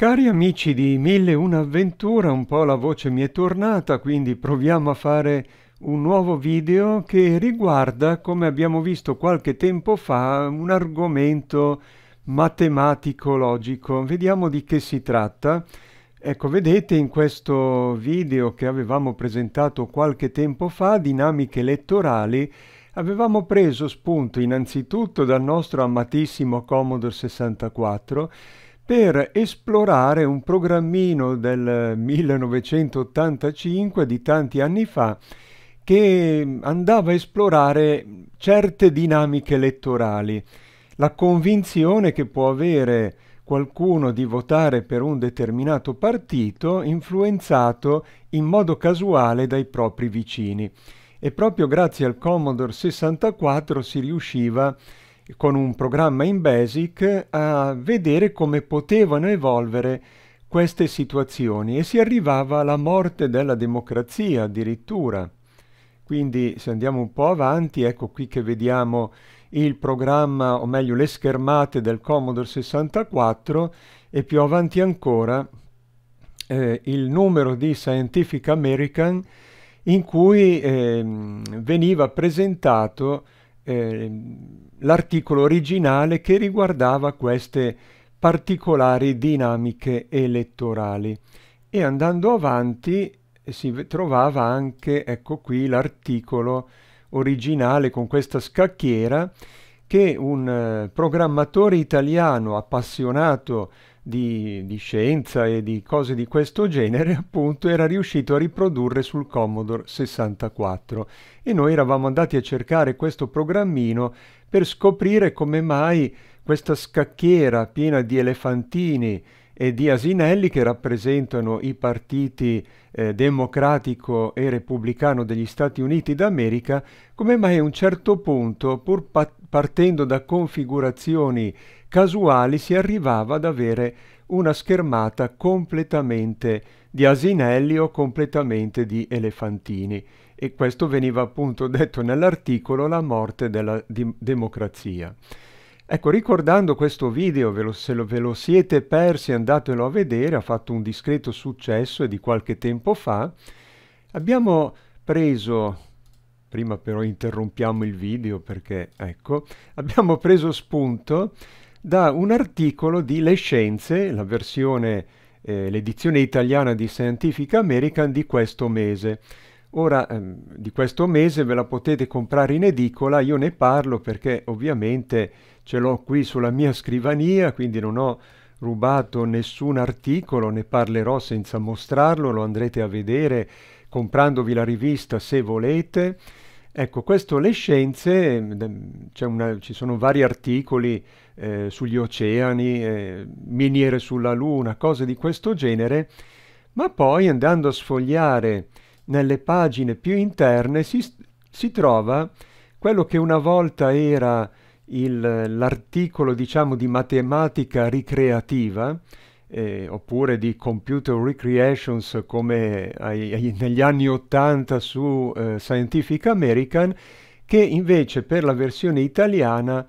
Cari amici di Mille Una Avventura, un po' la voce mi è tornata, quindi proviamo a fare un nuovo video che riguarda, come abbiamo visto qualche tempo fa, un argomento matematico-logico. Vediamo di che si tratta. Ecco, vedete in questo video che avevamo presentato qualche tempo fa, dinamiche elettorali, avevamo preso spunto innanzitutto dal nostro amatissimo Commodore 64 per esplorare un programmino del 1985 di tanti anni fa che andava a esplorare certe dinamiche elettorali. La convinzione che può avere qualcuno di votare per un determinato partito influenzato in modo casuale dai propri vicini. E proprio grazie al Commodore 64 si riusciva a con un programma in Basic a vedere come potevano evolvere queste situazioni e si arrivava alla morte della democrazia addirittura. Quindi se andiamo un po' avanti, ecco qui che vediamo il programma, o meglio le schermate del Commodore 64 e più avanti ancora eh, il numero di Scientific American in cui eh, veniva presentato Ehm, l'articolo originale che riguardava queste particolari dinamiche elettorali. E andando avanti eh, si trovava anche, ecco qui, l'articolo originale con questa scacchiera che un eh, programmatore italiano appassionato di, di, scienza e di cose di questo genere, appunto, era riuscito a riprodurre sul Commodore 64. E noi eravamo andati a cercare questo programmino per scoprire come mai questa scacchiera piena di elefantini e di asinelli che rappresentano i partiti eh, democratico e repubblicano degli Stati Uniti d'America, come mai a un certo punto, pur partendo da configurazioni casuali si arrivava ad avere una schermata completamente di asinelli o completamente di elefantini e questo veniva appunto detto nell'articolo la morte della di- democrazia. Ecco, ricordando questo video, ve lo, se lo, ve lo siete persi andatelo a vedere, ha fatto un discreto successo e di qualche tempo fa, abbiamo preso prima però interrompiamo il video perché ecco abbiamo preso spunto da un articolo di Le Scienze, la versione, eh, l'edizione italiana di Scientific American di questo mese. Ora, ehm, di questo mese ve la potete comprare in edicola, io ne parlo perché ovviamente ce l'ho qui sulla mia scrivania, quindi non ho rubato nessun articolo, ne parlerò senza mostrarlo, lo andrete a vedere comprandovi la rivista se volete. Ecco, questo Le Scienze, ehm, una, ci sono vari articoli eh, sugli oceani, eh, miniere sulla Luna, cose di questo genere, ma poi andando a sfogliare nelle pagine più interne si, si trova quello che una volta era l'articolo diciamo di matematica ricreativa, eh, oppure di computer recreations come ai, ai, negli anni 80 su eh, Scientific American, che invece per la versione italiana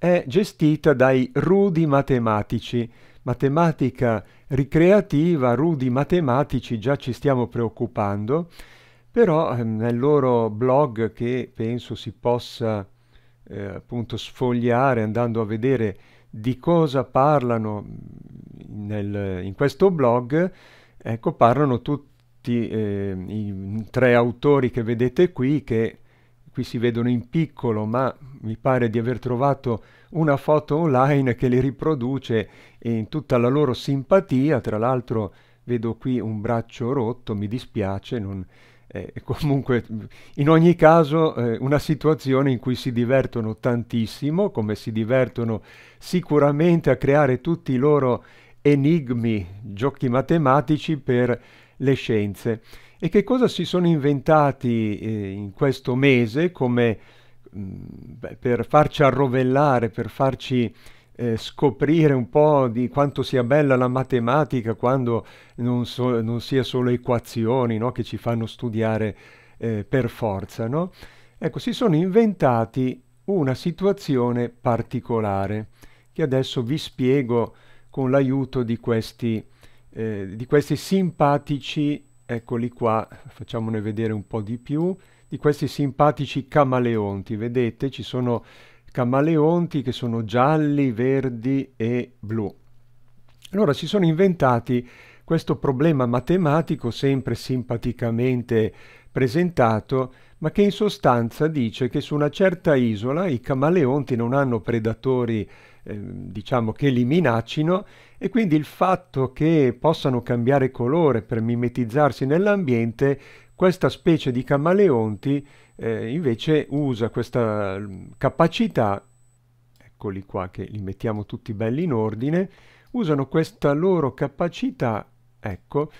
è gestita dai rudi matematici. Matematica ricreativa, rudi matematici, già ci stiamo preoccupando, però ehm, nel loro blog che penso si possa eh, appunto sfogliare andando a vedere di cosa parlano mm, nel, in questo blog, ecco parlano tutti eh, i tre autori che vedete qui che qui si vedono in piccolo, ma mi pare di aver trovato una foto online che li riproduce in tutta la loro simpatia. Tra l'altro vedo qui un braccio rotto, mi dispiace, non, eh, comunque in ogni caso eh, una situazione in cui si divertono tantissimo, come si divertono sicuramente a creare tutti i loro enigmi, giochi matematici per le scienze. E che cosa si sono inventati eh, in questo mese come, mh, mm, beh, per farci arrovellare, per farci eh, scoprire un po' di quanto sia bella la matematica quando non, so, non sia solo equazioni no? che ci fanno studiare eh, per forza. No? Ecco, si sono inventati una situazione particolare che adesso vi spiego con l'aiuto di, eh, di questi simpatici eccoli qua, facciamone vedere un po' di più, di questi simpatici camaleonti. Vedete, ci sono camaleonti che sono gialli, verdi e blu. Allora si sono inventati questo problema matematico sempre simpaticamente presentato, ma che in sostanza dice che su una certa isola i camaleonti non hanno predatori Ehm, diciamo che li minaccino e quindi il fatto che possano cambiare colore per mimetizzarsi nell'ambiente, questa specie di camaleonti eh, invece usa questa capacità, eccoli qua che li mettiamo tutti belli in ordine, usano questa loro capacità, ecco,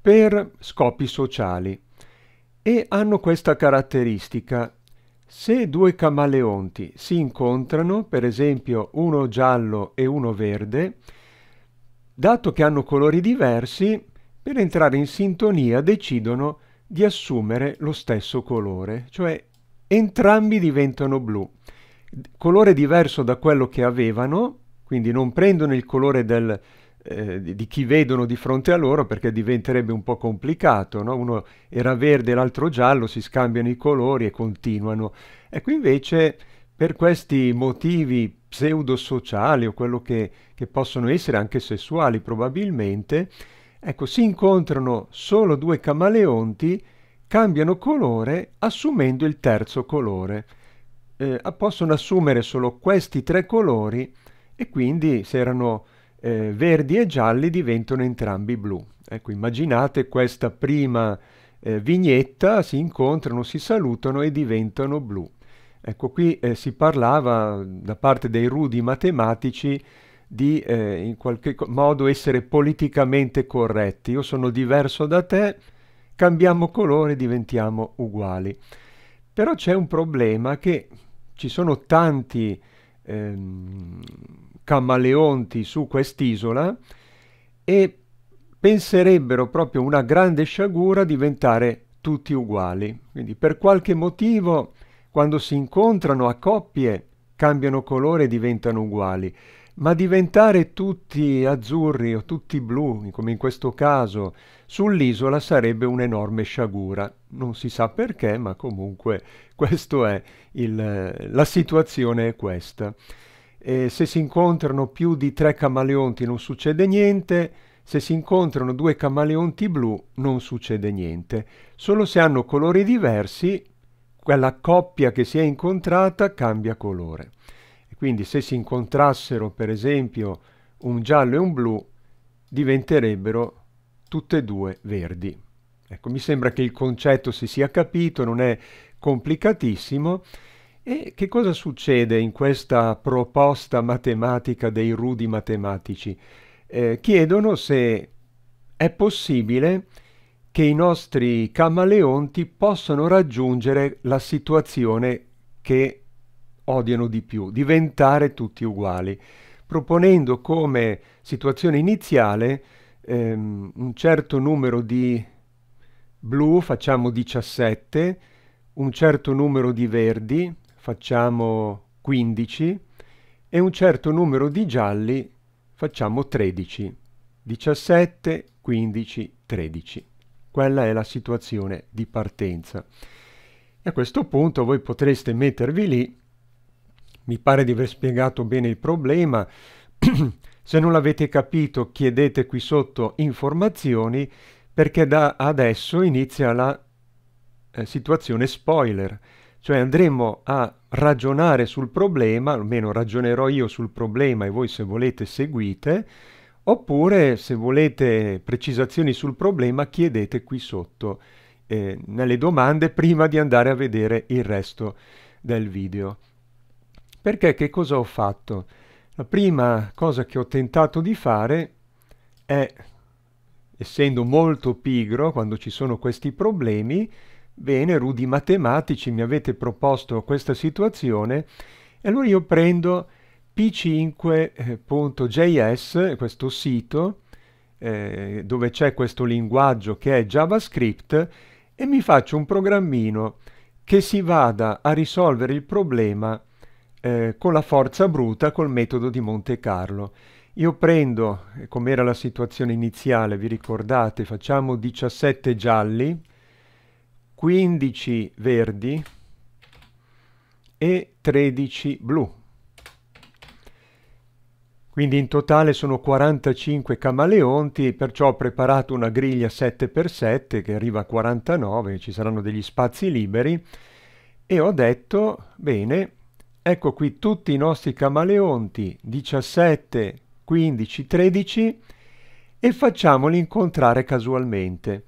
per scopi sociali e hanno questa caratteristica se due camaleonti si incontrano, per esempio uno giallo e uno verde, dato che hanno colori diversi, per entrare in sintonia decidono di assumere lo stesso colore, cioè entrambi diventano blu, colore diverso da quello che avevano, quindi non prendono il colore del, eh, di, chi vedono di fronte a loro perché diventerebbe un po' complicato, no? uno era verde e l'altro giallo, si scambiano i colori e continuano. Ecco invece per questi motivi pseudosociali o quello che, che possono essere anche sessuali probabilmente, ecco si incontrano solo due camaleonti, cambiano colore assumendo il terzo colore. Eh, possono assumere solo questi tre colori e quindi se erano eh, verdi e gialli diventano entrambi blu. Ecco, immaginate questa prima eh, vignetta, si incontrano, si salutano e diventano blu. Ecco, qui eh, si parlava da parte dei rudi matematici di eh, in qualche modo essere politicamente corretti. Io sono diverso da te, cambiamo colore e diventiamo uguali. Però c'è un problema che ci sono tanti ehm, camaleonti su quest'isola e penserebbero proprio una grande sciagura diventare tutti uguali. Quindi per qualche motivo quando si incontrano a coppie cambiano colore e diventano uguali, ma diventare tutti azzurri o tutti blu, come in questo caso, sull'isola sarebbe un'enorme sciagura. Non si sa perché, ma comunque questo è il, la situazione è questa. E se si incontrano più di tre camaleonti non succede niente, se si incontrano due camaleonti blu non succede niente. Solo se hanno colori diversi, quella coppia che si è incontrata cambia colore. Quindi se si incontrassero per esempio un giallo e un blu, diventerebbero tutte e due verdi. Ecco, mi sembra che il concetto si sia capito, non è complicatissimo. E che cosa succede in questa proposta matematica dei rudi matematici? Eh, chiedono se è possibile che i nostri camaleonti possano raggiungere la situazione che odiano di più, diventare tutti uguali, proponendo come situazione iniziale ehm, un certo numero di blu, facciamo 17, un certo numero di verdi, facciamo 15, e un certo numero di gialli, facciamo 13, 17, 15, 13. Quella è la situazione di partenza. E a questo punto voi potreste mettervi lì, mi pare di aver spiegato bene il problema, se non l'avete capito chiedete qui sotto informazioni perché da adesso inizia la eh, situazione spoiler, cioè andremo a ragionare sul problema, almeno ragionerò io sul problema e voi se volete seguite, oppure se volete precisazioni sul problema chiedete qui sotto eh, nelle domande prima di andare a vedere il resto del video. Perché che cosa ho fatto? La prima cosa che ho tentato di fare è, essendo molto pigro quando ci sono questi problemi, Bene, Rudi matematici, mi avete proposto questa situazione e allora io prendo p5.js, questo sito eh, dove c'è questo linguaggio che è JavaScript e mi faccio un programmino che si vada a risolvere il problema eh, con la forza bruta col metodo di Monte Carlo. Io prendo, eh, com'era la situazione iniziale, vi ricordate, facciamo 17 gialli, 15 verdi e 13 blu. Quindi in totale sono 45 camaleonti, perciò ho preparato una griglia 7x7 che arriva a 49, ci saranno degli spazi liberi e ho detto, bene, ecco qui tutti i nostri camaleonti 17, 15, 13 e facciamoli incontrare casualmente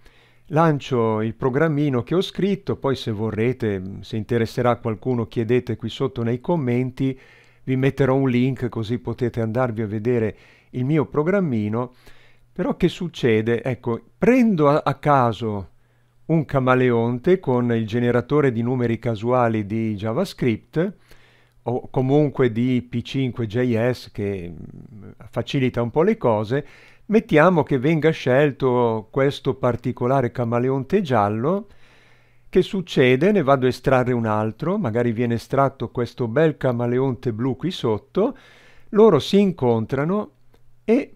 lancio il programmino che ho scritto, poi se vorrete, se interesserà qualcuno chiedete qui sotto nei commenti, vi metterò un link così potete andarvi a vedere il mio programmino. Però che succede? Ecco, prendo a, a caso un camaleonte con il generatore di numeri casuali di JavaScript o comunque di p 5js che mm, facilita un po' le cose, Mettiamo che venga scelto questo particolare camaleonte giallo, che succede? Ne vado a estrarre un altro, magari viene estratto questo bel camaleonte blu qui sotto, loro si incontrano e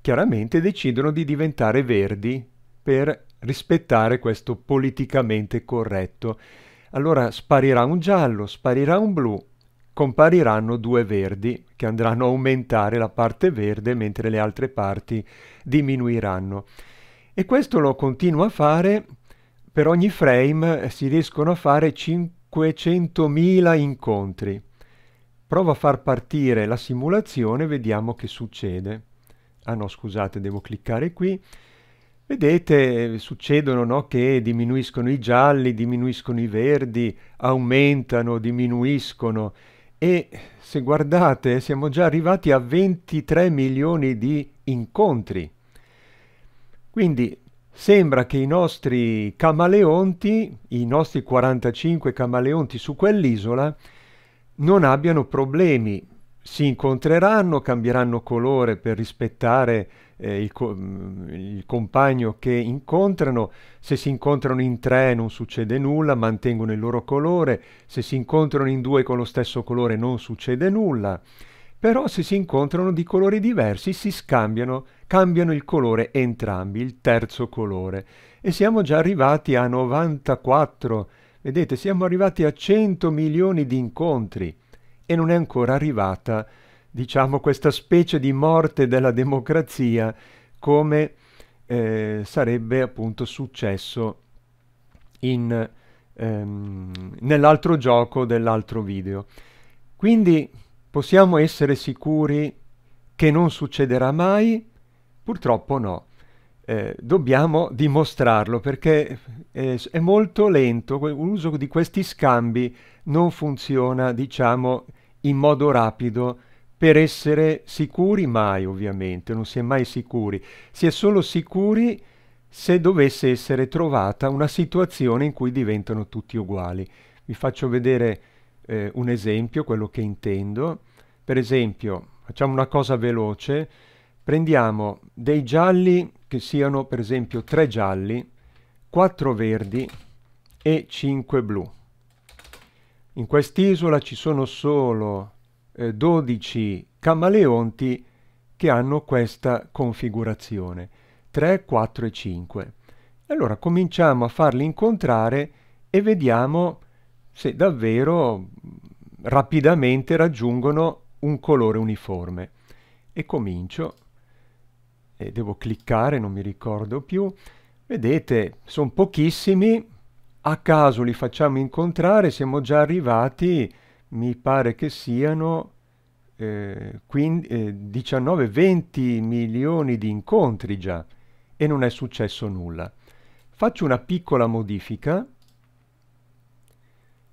chiaramente decidono di diventare verdi per rispettare questo politicamente corretto. Allora sparirà un giallo, sparirà un blu, compariranno due verdi che andranno a aumentare la parte verde mentre le altre parti diminuiranno. E questo lo continuo a fare, per ogni frame eh, si riescono a fare 500.000 incontri. Provo a far partire la simulazione, vediamo che succede. Ah no, scusate, devo cliccare qui. Vedete, succedono no, che diminuiscono i gialli, diminuiscono i verdi, aumentano, diminuiscono e se guardate siamo già arrivati a 23 milioni di incontri. Quindi sembra che i nostri camaleonti, i nostri 45 camaleonti su quell'isola, non abbiano problemi si incontreranno, cambieranno colore per rispettare eh, il, co mm, il, compagno che incontrano, se si incontrano in tre non succede nulla, mantengono il loro colore, se si incontrano in due con lo stesso colore non succede nulla, però se si incontrano di colori diversi si scambiano, cambiano il colore entrambi, il terzo colore, e siamo già arrivati a 94, vedete siamo arrivati a 100 milioni di incontri e non è ancora arrivata, diciamo, questa specie di morte della democrazia come eh, sarebbe appunto successo in, ehm, nell'altro gioco dell'altro video. Quindi possiamo essere sicuri che non succederà mai? Purtroppo no eh, dobbiamo dimostrarlo perché eh, è molto lento, l'uso di questi scambi non funziona, diciamo, in modo rapido per essere sicuri mai, ovviamente, non si è mai sicuri, si è solo sicuri se dovesse essere trovata una situazione in cui diventano tutti uguali. Vi faccio vedere eh, un esempio, quello che intendo. Per esempio, facciamo una cosa veloce, prendiamo dei gialli che siano per esempio 3 gialli, 4 verdi e 5 blu. In quest'isola ci sono solo eh, 12 camaleonti che hanno questa configurazione, 3, 4 e 5. Allora cominciamo a farli incontrare e vediamo se davvero rapidamente raggiungono un colore uniforme. E comincio e devo cliccare, non mi ricordo più. Vedete, sono pochissimi, a caso li facciamo incontrare, siamo già arrivati, mi pare che siano eh, 19-20 eh, milioni di incontri già e non è successo nulla. Faccio una piccola modifica,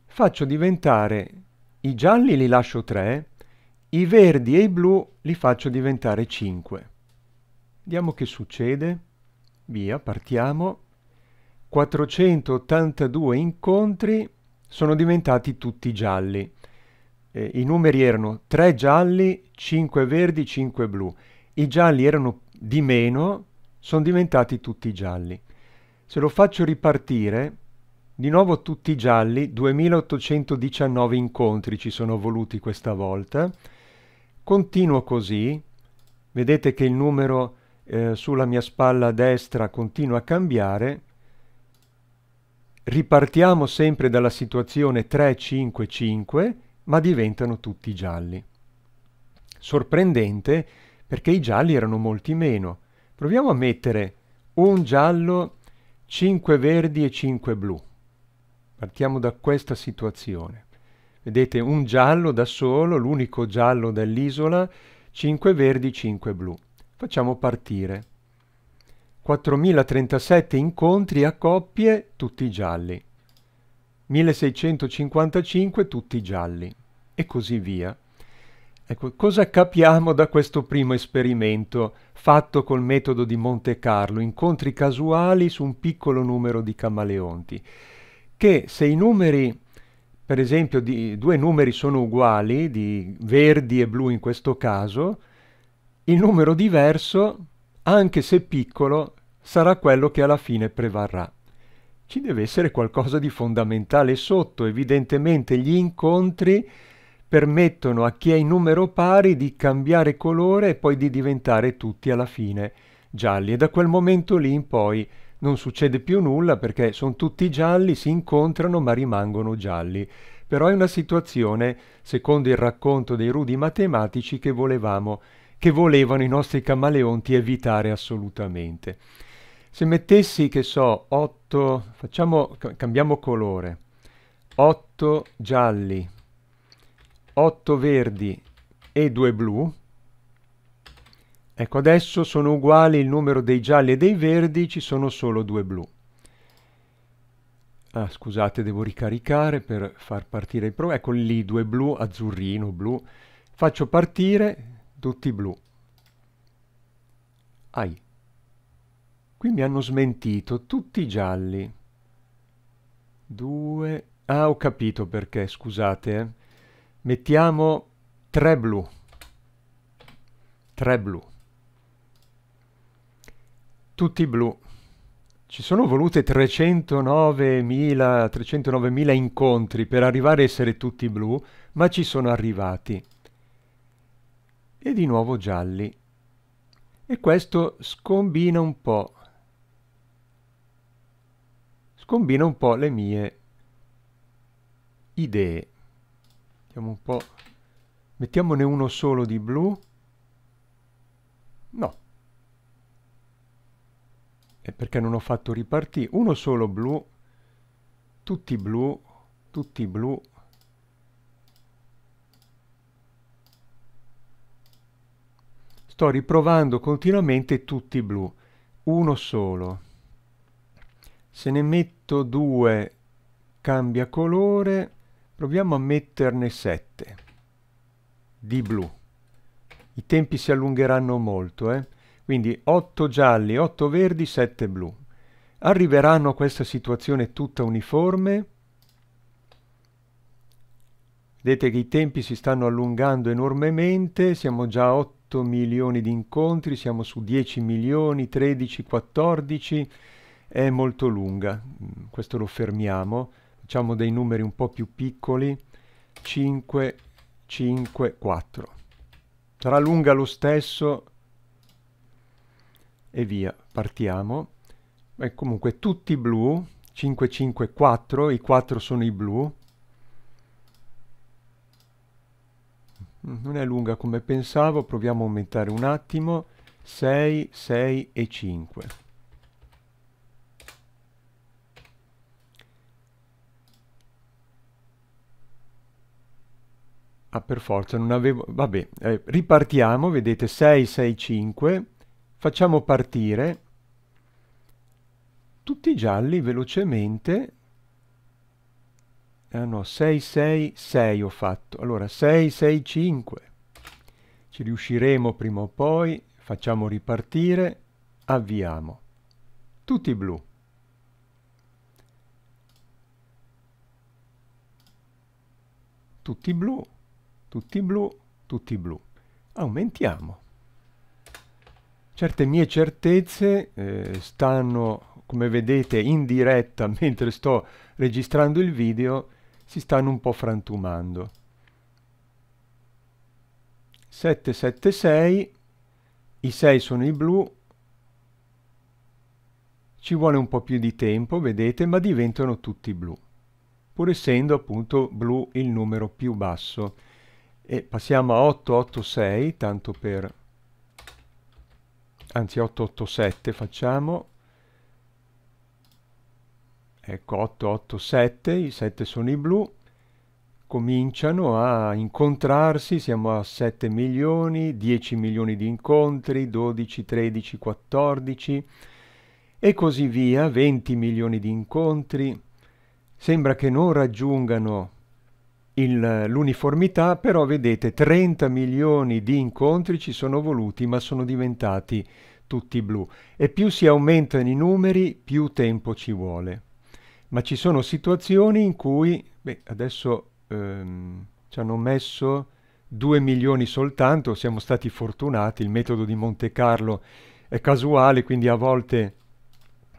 faccio diventare i gialli li lascio 3, i verdi e i blu li faccio diventare 5. Vediamo che succede. Via, partiamo. 482 incontri sono diventati tutti gialli. Eh, I numeri erano 3 gialli, 5 verdi, 5 blu. I gialli erano di meno, sono diventati tutti gialli. Se lo faccio ripartire, di nuovo tutti gialli, 2819 incontri ci sono voluti questa volta. Continuo così, vedete che il numero eh, sulla mia spalla destra continua a cambiare. Ripartiamo sempre dalla situazione 3-5-5, ma diventano tutti gialli. Sorprendente perché i gialli erano molti meno. Proviamo a mettere un giallo, 5 verdi e 5 blu. Partiamo da questa situazione. Vedete un giallo da solo, l'unico giallo dell'isola, 5 verdi, 5 blu facciamo partire. 4037 incontri a coppie, tutti gialli. 1655 tutti gialli e così via. Ecco, cosa capiamo da questo primo esperimento fatto col metodo di Monte Carlo, incontri casuali su un piccolo numero di camaleonti? Che se i numeri, per esempio, di, due numeri sono uguali, di verdi e blu in questo caso, il numero diverso, anche se piccolo, sarà quello che alla fine prevarrà. Ci deve essere qualcosa di fondamentale sotto, evidentemente gli incontri permettono a chi è in numero pari di cambiare colore e poi di diventare tutti alla fine gialli e da quel momento lì in poi non succede più nulla perché sono tutti gialli, si incontrano ma rimangono gialli. Però è una situazione, secondo il racconto dei rudi matematici, che volevamo che volevano i nostri camaleonti evitare assolutamente. Se mettessi, che so, 8, facciamo, cambiamo colore, 8 gialli, 8 verdi e 2 blu, ecco adesso sono uguali il numero dei gialli e dei verdi, ci sono solo 2 blu. Ah, scusate, devo ricaricare per far partire il programma. Ecco lì, due blu, azzurrino, blu. Faccio partire, tutti blu. Ai. Qui mi hanno smentito, tutti gialli. Due... Ah, ho capito perché, scusate. Eh. Mettiamo tre blu. Tre blu. Tutti blu. Ci sono volute 309.000 309 incontri per arrivare a essere tutti blu, ma ci sono arrivati e di nuovo gialli e questo scombina un po'. Scombina un po' le mie idee. Mettiamo un po' Mettiamone uno solo di blu. No. E perché non ho fatto ripartire uno solo blu tutti blu, tutti blu, sto riprovando continuamente tutti i blu uno solo se ne metto due cambia colore proviamo a metterne 7 di blu i tempi si allungheranno molto eh? quindi 8 gialli 8 verdi 7 blu arriveranno a questa situazione tutta uniforme vedete che i tempi si stanno allungando enormemente siamo già a 8 8 milioni di incontri, siamo su 10 milioni, 13, 14, è molto lunga, mm, questo lo fermiamo, facciamo dei numeri un po' più piccoli, 5, 5, 4. Sarà lunga lo stesso e via, partiamo. E comunque tutti blu, 5, 5, 4, i 4 sono i blu, Mm, non è lunga come pensavo, proviamo a aumentare un attimo. 6, 6 e 5. Ah, per forza, non avevo... Vabbè, eh, ripartiamo, vedete, 6, 6, 5. Facciamo partire. Tutti gialli, velocemente. Ah no, 6, 6, 6 ho fatto. Allora, 6, 6, 5. Ci riusciremo prima o poi. Facciamo ripartire. Avviamo. Tutti blu. Tutti blu, tutti blu, tutti blu. Aumentiamo. Certe mie certezze eh, stanno, come vedete, in diretta mentre sto registrando il video si stanno un po' frantumando. 7, 7, 6, i 6 sono i blu, ci vuole un po' più di tempo, vedete, ma diventano tutti blu, pur essendo appunto blu il numero più basso. E passiamo a 886, tanto per... anzi 887 facciamo, Ecco 8, 8, 7, i 7 sono i blu, cominciano a incontrarsi, siamo a 7 milioni, 10 milioni di incontri, 12, 13, 14 e così via, 20 milioni di incontri. Sembra che non raggiungano l'uniformità, però vedete 30 milioni di incontri ci sono voluti, ma sono diventati tutti blu. E più si aumentano i numeri, più tempo ci vuole ma ci sono situazioni in cui, beh, adesso ehm, ci hanno messo 2 milioni soltanto, siamo stati fortunati, il metodo di Monte Carlo è casuale, quindi a volte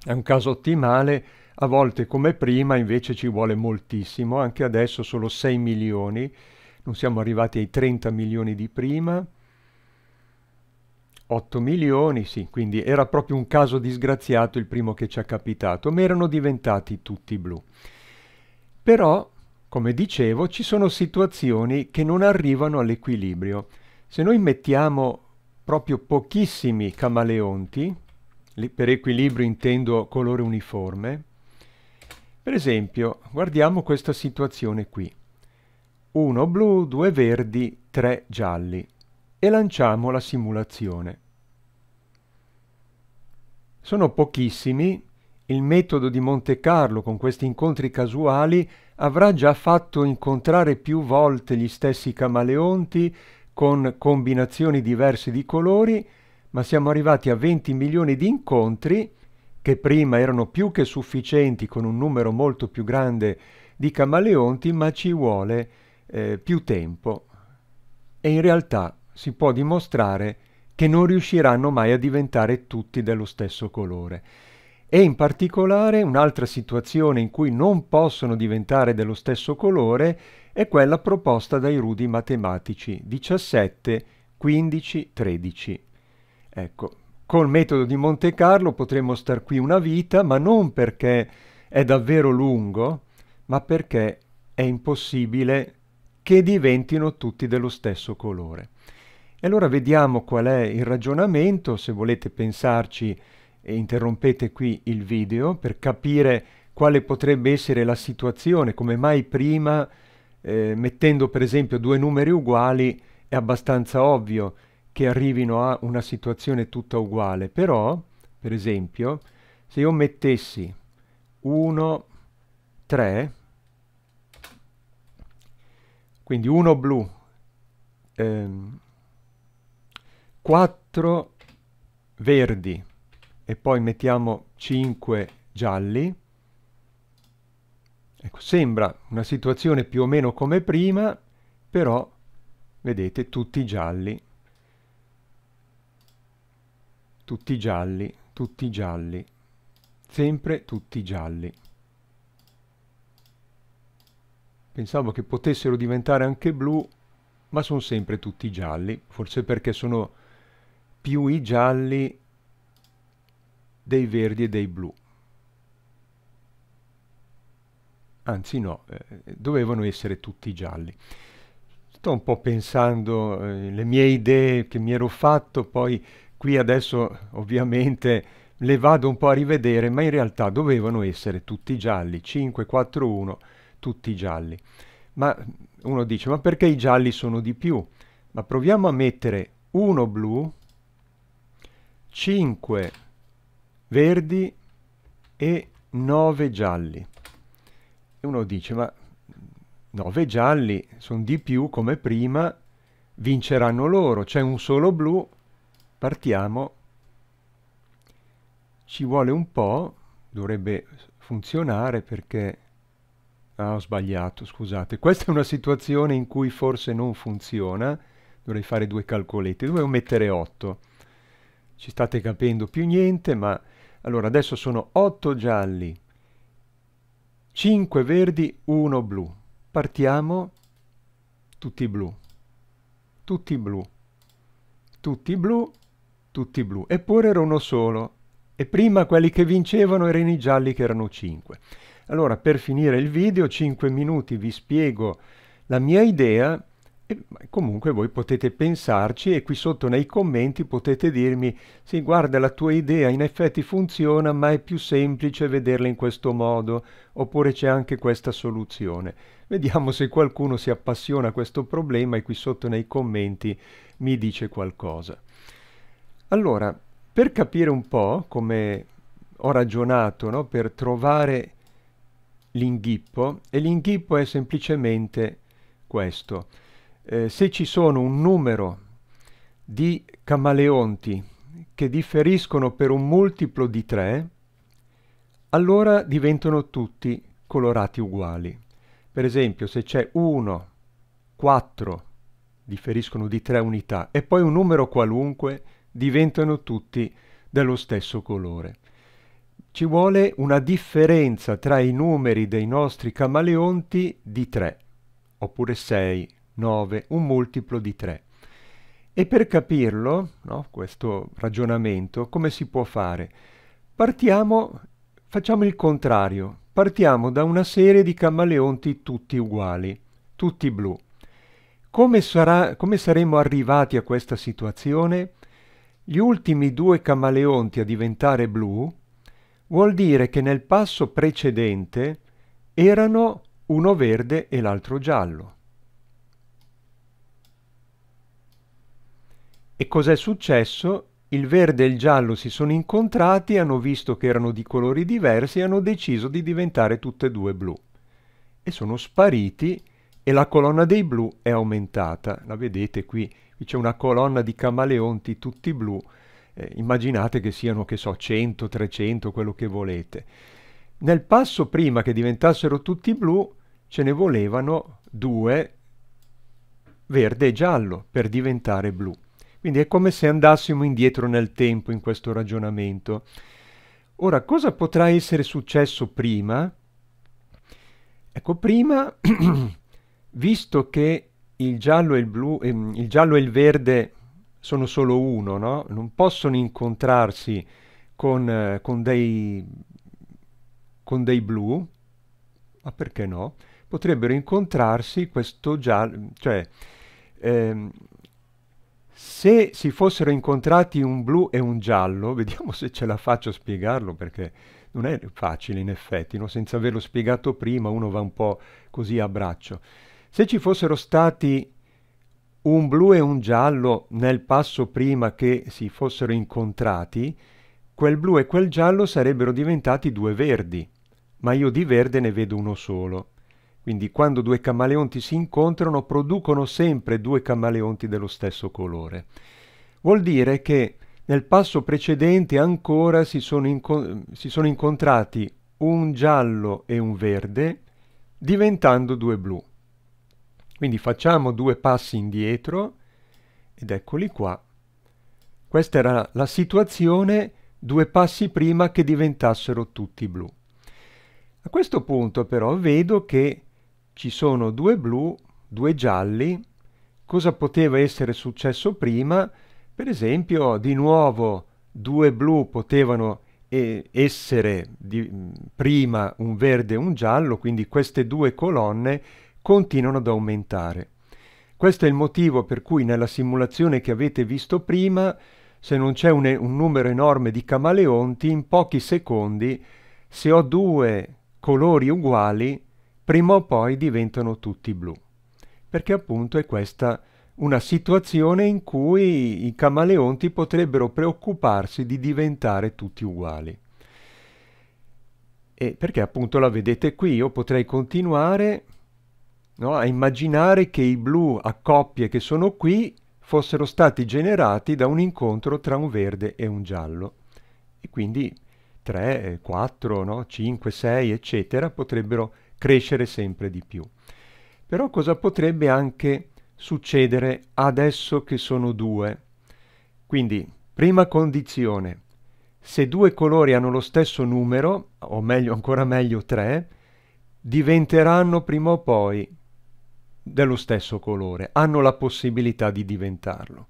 è un caso ottimale, a volte come prima invece ci vuole moltissimo, anche adesso solo 6 milioni, non siamo arrivati ai 30 milioni di prima, 8 milioni, sì, quindi era proprio un caso disgraziato il primo che ci è capitato, ma erano diventati tutti blu. Però, come dicevo, ci sono situazioni che non arrivano all'equilibrio. Se noi mettiamo proprio pochissimi camaleonti, per equilibrio intendo colore uniforme, per esempio, guardiamo questa situazione qui. Uno blu, due verdi, tre gialli e lanciamo la simulazione. Sono pochissimi, il metodo di Monte Carlo con questi incontri casuali avrà già fatto incontrare più volte gli stessi camaleonti con combinazioni diverse di colori, ma siamo arrivati a 20 milioni di incontri che prima erano più che sufficienti con un numero molto più grande di camaleonti, ma ci vuole eh, più tempo. E in realtà si può dimostrare che non riusciranno mai a diventare tutti dello stesso colore. E in particolare un'altra situazione in cui non possono diventare dello stesso colore è quella proposta dai rudi matematici 17, 15, 13. Ecco, col metodo di Monte Carlo potremmo star qui una vita, ma non perché è davvero lungo, ma perché è impossibile che diventino tutti dello stesso colore. E allora vediamo qual è il ragionamento, se volete pensarci e interrompete qui il video per capire quale potrebbe essere la situazione, come mai prima, eh, mettendo per esempio due numeri uguali, è abbastanza ovvio che arrivino a una situazione tutta uguale, però, per esempio, se io mettessi 1, 3, quindi 1 blu, ehm, 4 verdi e poi mettiamo 5 gialli. Ecco, sembra una situazione più o meno come prima, però vedete tutti gialli, tutti gialli, tutti gialli, sempre tutti gialli. Pensavo che potessero diventare anche blu, ma sono sempre tutti gialli, forse perché sono più i gialli dei verdi e dei blu. Anzi no, eh, dovevano essere tutti gialli. Sto un po' pensando eh, le mie idee che mi ero fatto, poi qui adesso ovviamente le vado un po' a rivedere, ma in realtà dovevano essere tutti gialli, 5, 4, 1, tutti gialli. Ma uno dice, ma perché i gialli sono di più? Ma proviamo a mettere uno blu, 5 verdi e 9 gialli. E uno dice, ma 9 gialli sono di più come prima, vinceranno loro, c'è un solo blu, partiamo. Ci vuole un po', dovrebbe funzionare perché... Ah, ho sbagliato, scusate. Questa è una situazione in cui forse non funziona, dovrei fare due calcoletti, dovevo mettere 8 ci state capendo più niente, ma allora adesso sono 8 gialli, 5 verdi, 1 blu. Partiamo tutti blu, tutti blu, tutti blu, tutti blu. Eppure era uno solo e prima quelli che vincevano erano i gialli che erano 5. Allora per finire il video, 5 minuti, vi spiego la mia idea comunque voi potete pensarci e qui sotto nei commenti potete dirmi sì guarda la tua idea in effetti funziona ma è più semplice vederla in questo modo oppure c'è anche questa soluzione. Vediamo se qualcuno si appassiona a questo problema e qui sotto nei commenti mi dice qualcosa. Allora, per capire un po' come ho ragionato no? per trovare l'inghippo e l'inghippo è semplicemente questo eh, se ci sono un numero di camaleonti che differiscono per un multiplo di 3, allora diventano tutti colorati uguali. Per esempio, se c'è 1, 4, differiscono di 3 unità, e poi un numero qualunque, diventano tutti dello stesso colore. Ci vuole una differenza tra i numeri dei nostri camaleonti di 3, oppure 6, 9, un multiplo di 3. E per capirlo, no, questo ragionamento, come si può fare? Partiamo, facciamo il contrario, partiamo da una serie di camaleonti tutti uguali, tutti blu. Come, sarà, come saremmo arrivati a questa situazione? Gli ultimi due camaleonti a diventare blu vuol dire che nel passo precedente erano uno verde e l'altro giallo. E cos'è successo? Il verde e il giallo si sono incontrati, hanno visto che erano di colori diversi e hanno deciso di diventare tutte e due blu. E sono spariti e la colonna dei blu è aumentata. La vedete qui, qui c'è una colonna di camaleonti tutti blu. Eh, immaginate che siano, che so, 100, 300, quello che volete. Nel passo prima che diventassero tutti blu ce ne volevano due verde e giallo per diventare blu. Quindi è come se andassimo indietro nel tempo in questo ragionamento. Ora, cosa potrà essere successo prima? Ecco, prima, visto che il giallo e il blu, ehm, il giallo e il verde sono solo uno, no? non possono incontrarsi con, eh, con, dei, con dei blu, ma perché no? Potrebbero incontrarsi questo giallo, cioè ehm, se si fossero incontrati un blu e un giallo, vediamo se ce la faccio a spiegarlo perché non è facile in effetti, no? senza averlo spiegato prima uno va un po' così a braccio. Se ci fossero stati un blu e un giallo nel passo prima che si fossero incontrati, quel blu e quel giallo sarebbero diventati due verdi, ma io di verde ne vedo uno solo. Quindi quando due camaleonti si incontrano producono sempre due camaleonti dello stesso colore. Vuol dire che nel passo precedente ancora si sono, inco si sono incontrati un giallo e un verde diventando due blu. Quindi facciamo due passi indietro ed eccoli qua. Questa era la situazione due passi prima che diventassero tutti blu. A questo punto però vedo che ci sono due blu, due gialli. Cosa poteva essere successo prima? Per esempio, di nuovo, due blu potevano eh, essere di, prima un verde e un giallo, quindi queste due colonne continuano ad aumentare. Questo è il motivo per cui nella simulazione che avete visto prima, se non c'è un, un, numero enorme di camaleonti, in pochi secondi, se ho due colori uguali, prima o poi diventano tutti blu, perché appunto è questa una situazione in cui i camaleonti potrebbero preoccuparsi di diventare tutti uguali. E perché appunto la vedete qui, io potrei continuare no, a immaginare che i blu a coppie che sono qui fossero stati generati da un incontro tra un verde e un giallo. E quindi 3, 4, no, 5, 6, eccetera, potrebbero crescere sempre di più. Però cosa potrebbe anche succedere adesso che sono due? Quindi, prima condizione, se due colori hanno lo stesso numero, o meglio ancora meglio tre, diventeranno prima o poi dello stesso colore, hanno la possibilità di diventarlo.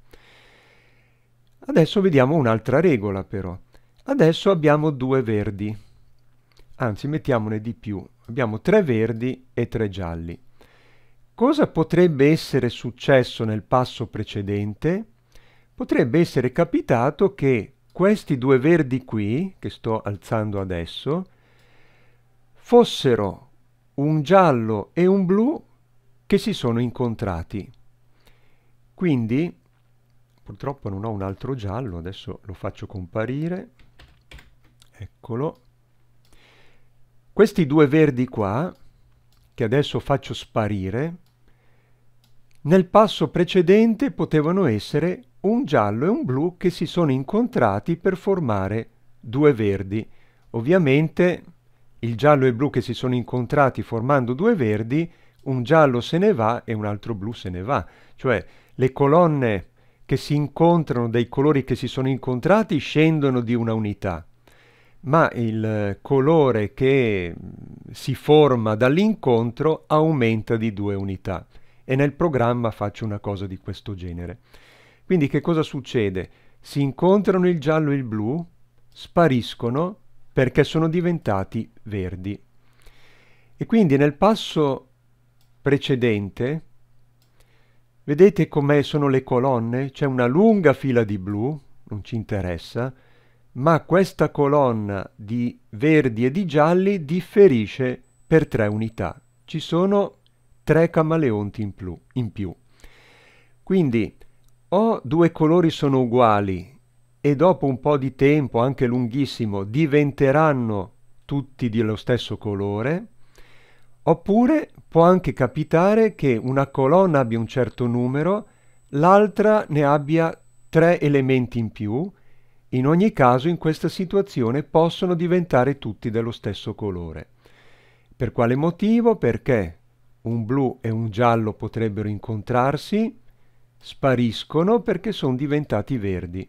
Adesso vediamo un'altra regola però. Adesso abbiamo due verdi, anzi mettiamone di più, abbiamo tre verdi e tre gialli. Cosa potrebbe essere successo nel passo precedente? Potrebbe essere capitato che questi due verdi qui, che sto alzando adesso, fossero un giallo e un blu che si sono incontrati. Quindi, purtroppo non ho un altro giallo, adesso lo faccio comparire, eccolo, questi due verdi qua, che adesso faccio sparire, nel passo precedente potevano essere un giallo e un blu che si sono incontrati per formare due verdi. Ovviamente il giallo e il blu che si sono incontrati formando due verdi, un giallo se ne va e un altro blu se ne va. Cioè le colonne che si incontrano dei colori che si sono incontrati scendono di una unità ma il colore che mm, si forma dall'incontro aumenta di due unità e nel programma faccio una cosa di questo genere. Quindi che cosa succede? Si incontrano il giallo e il blu, spariscono perché sono diventati verdi. E quindi nel passo precedente vedete come sono le colonne? C'è una lunga fila di blu, non ci interessa, ma questa colonna di verdi e di gialli differisce per tre unità. Ci sono tre camaleonti in più. In più. Quindi o due colori sono uguali e dopo un po' di tempo, anche lunghissimo, diventeranno tutti dello stesso colore, oppure può anche capitare che una colonna abbia un certo numero, l'altra ne abbia tre elementi in più, in ogni caso in questa situazione possono diventare tutti dello stesso colore. Per quale motivo? Perché un blu e un giallo potrebbero incontrarsi, spariscono perché sono diventati verdi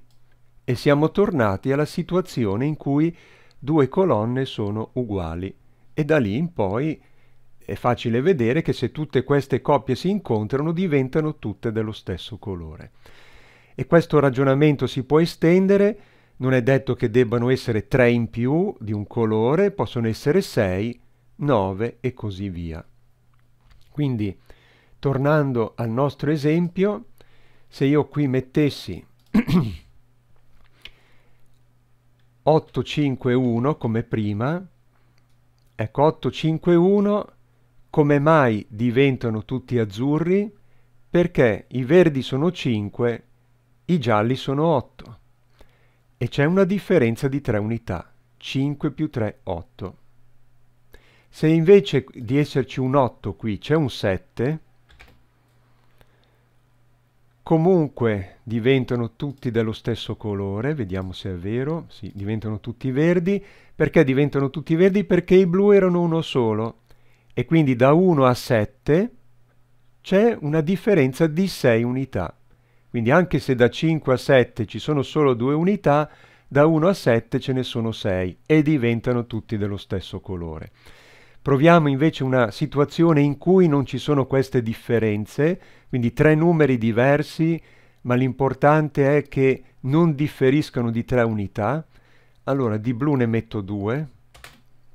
e siamo tornati alla situazione in cui due colonne sono uguali e da lì in poi è facile vedere che se tutte queste coppie si incontrano diventano tutte dello stesso colore. E questo ragionamento si può estendere non è detto che debbano essere tre in più di un colore, possono essere sei, nove e così via. Quindi, tornando al nostro esempio, se io qui mettessi 851 come prima, ecco 851 come mai diventano tutti azzurri? Perché i verdi sono 5, i gialli sono 8 e c'è una differenza di 3 unità, 5 più 3, 8. Se invece di esserci un 8 qui c'è un 7, comunque diventano tutti dello stesso colore, vediamo se è vero, sì, diventano tutti verdi, perché diventano tutti verdi? Perché i blu erano uno solo, e quindi da 1 a 7 c'è una differenza di 6 unità. Quindi anche se da 5 a 7 ci sono solo due unità, da 1 a 7 ce ne sono 6 e diventano tutti dello stesso colore. Proviamo invece una situazione in cui non ci sono queste differenze, quindi tre numeri diversi, ma l'importante è che non differiscano di tre unità. Allora di blu ne metto 2,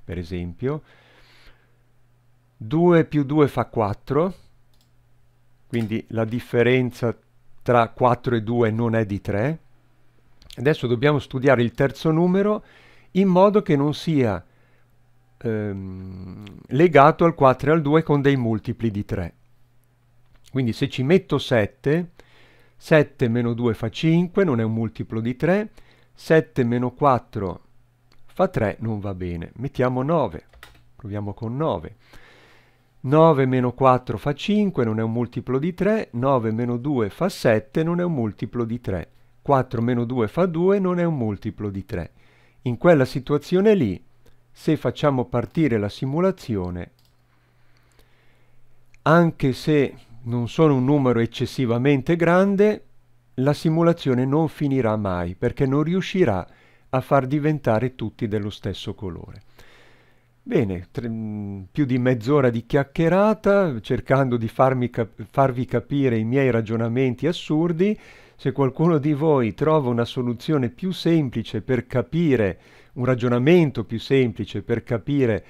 per esempio. 2 più 2 fa 4, quindi la differenza tra 4 e 2 non è di 3. Adesso dobbiamo studiare il terzo numero in modo che non sia ehm, legato al 4 e al 2 con dei multipli di 3. Quindi se ci metto 7, 7 meno 2 fa 5, non è un multiplo di 3, 7 meno 4 fa 3, non va bene. Mettiamo 9, proviamo con 9. 9 meno 4 fa 5, non è un multiplo di 3, 9 meno 2 fa 7, non è un multiplo di 3, 4 meno 2 fa 2, non è un multiplo di 3. In quella situazione lì, se facciamo partire la simulazione, anche se non sono un numero eccessivamente grande, la simulazione non finirà mai perché non riuscirà a far diventare tutti dello stesso colore. Bene, tre, mm, più di mezz'ora di chiacchierata cercando di cap farvi capire i miei ragionamenti assurdi. Se qualcuno di voi trova una soluzione più semplice per capire, un ragionamento più semplice per capire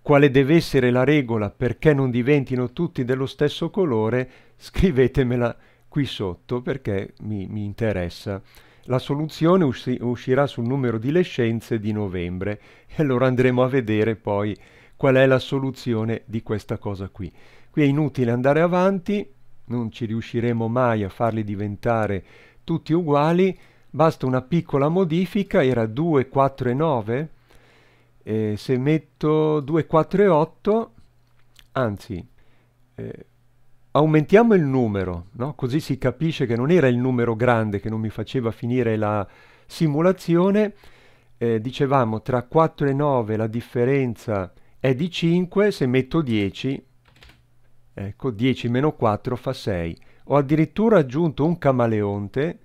quale deve essere la regola perché non diventino tutti dello stesso colore, scrivetemela qui sotto perché mi, mi interessa. La soluzione usci- uscirà sul numero di Le Scienze di novembre e allora andremo a vedere poi qual è la soluzione di questa cosa qui. Qui è inutile andare avanti, non ci riusciremo mai a farli diventare tutti uguali, basta una piccola modifica, era 2, 4 e 9, eh, se metto 2, 4 e 8, anzi, eh, aumentiamo il numero, no? così si capisce che non era il numero grande che non mi faceva finire la simulazione. Eh, dicevamo tra 4 e 9 la differenza è di 5, se metto 10, ecco 10 meno 4 fa 6. Ho addirittura aggiunto un camaleonte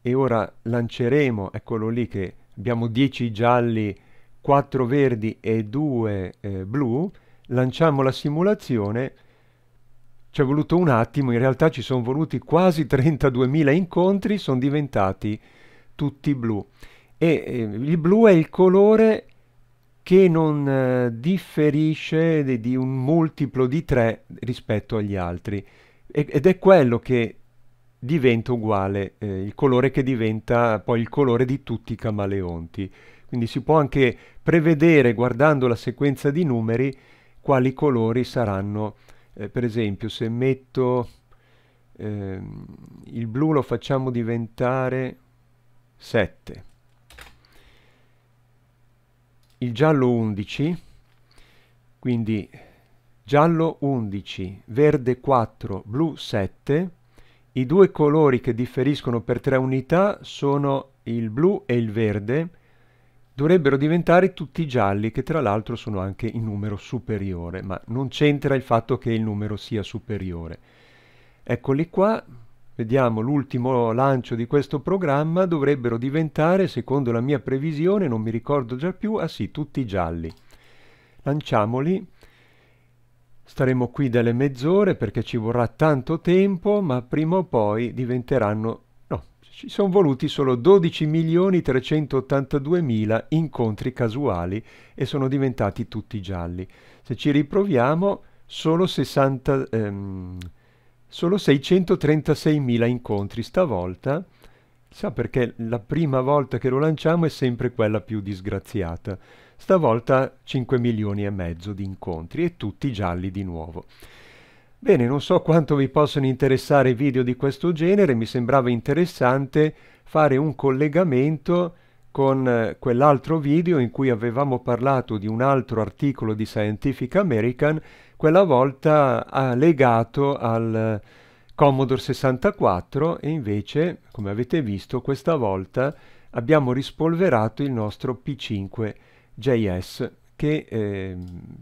e ora lanceremo, eccolo lì che abbiamo 10 gialli, 4 verdi e 2 eh, blu, lanciamo la simulazione ci è voluto un attimo, in realtà ci sono voluti quasi 32.000 incontri, sono diventati tutti blu. E eh, il blu è il colore che non eh, differisce di, di, un multiplo di 3 rispetto agli altri e, ed è quello che diventa uguale, eh, il colore che diventa poi il colore di tutti i camaleonti. Quindi si può anche prevedere guardando la sequenza di numeri quali colori saranno eh, per esempio se metto ehm, il blu lo facciamo diventare 7 il giallo 11 quindi giallo 11 verde 4 blu 7 i due colori che differiscono per tre unità sono il blu e il verde dovrebbero diventare tutti gialli, che tra l'altro sono anche in numero superiore, ma non c'entra il fatto che il numero sia superiore. Eccoli qua, vediamo l'ultimo lancio di questo programma, dovrebbero diventare, secondo la mia previsione, non mi ricordo già più, ah sì, tutti gialli. Lanciamoli, staremo qui delle mezz'ore perché ci vorrà tanto tempo, ma prima o poi diventeranno ci sono voluti solo 12.382.000 incontri casuali e sono diventati tutti gialli. Se ci riproviamo, solo, 60, ehm, solo 636.000 incontri stavolta, sa perché la prima volta che lo lanciamo è sempre quella più disgraziata. Stavolta 5 milioni e mezzo di incontri e tutti gialli di nuovo. Bene, non so quanto vi possano interessare video di questo genere, mi sembrava interessante fare un collegamento con eh, quell'altro video in cui avevamo parlato di un altro articolo di Scientific American, quella volta eh, legato al eh, Commodore 64 e invece, come avete visto, questa volta abbiamo rispolverato il nostro P5JS che eh,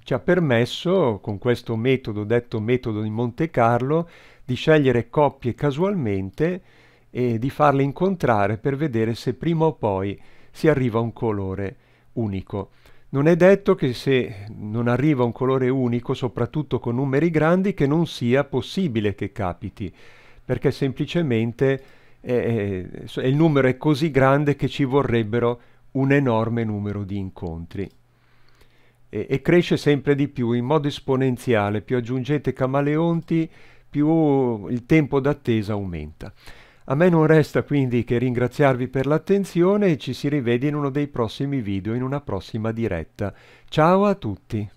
ci ha permesso, con questo metodo, detto metodo di Monte Carlo, di scegliere coppie casualmente e di farle incontrare per vedere se prima o poi si arriva a un colore unico. Non è detto che se non arriva un colore unico, soprattutto con numeri grandi, che non sia possibile che capiti, perché semplicemente eh, eh il numero è così grande che ci vorrebbero un enorme numero di incontri e, e cresce sempre di più in modo esponenziale, più aggiungete camaleonti, più il tempo d'attesa aumenta. A me non resta quindi che ringraziarvi per l'attenzione e ci si rivede in uno dei prossimi video, in una prossima diretta. Ciao a tutti!